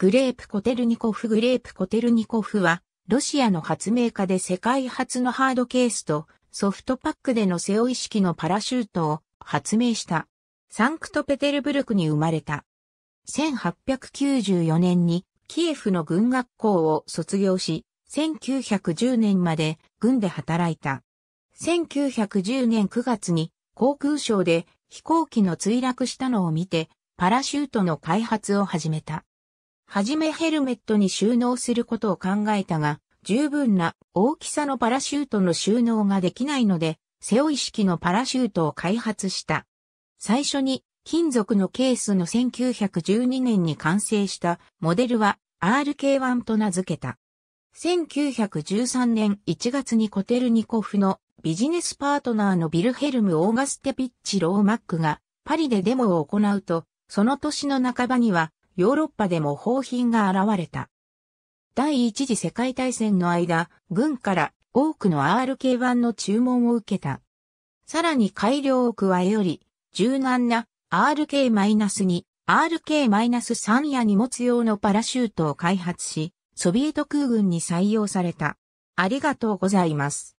グレープ・コテルニコフグレープ・コテルニコフは、ロシアの発明家で世界初のハードケースとソフトパックでの背負い式のパラシュートを発明した。サンクトペテルブルクに生まれた。1894年にキエフの軍学校を卒業し、1910年まで軍で働いた。1910年9月に航空省で飛行機の墜落したのを見て、パラシュートの開発を始めた。はじめヘルメットに収納することを考えたが、十分な大きさのパラシュートの収納ができないので、背負い式のパラシュートを開発した。最初に金属のケースの1912年に完成したモデルは RK1 と名付けた。1913年1月にコテルニコフのビジネスパートナーのビルヘルム・オーガステピッチ・ローマックがパリでデモを行うと、その年の半ばにはヨーロッパでも砲品が現れた。第一次世界大戦の間、軍から多くの RK 版の注文を受けた。さらに改良を加えより、柔軟な RK-2、RK-3 や荷物用のパラシュートを開発し、ソビエト空軍に採用された。ありがとうございます。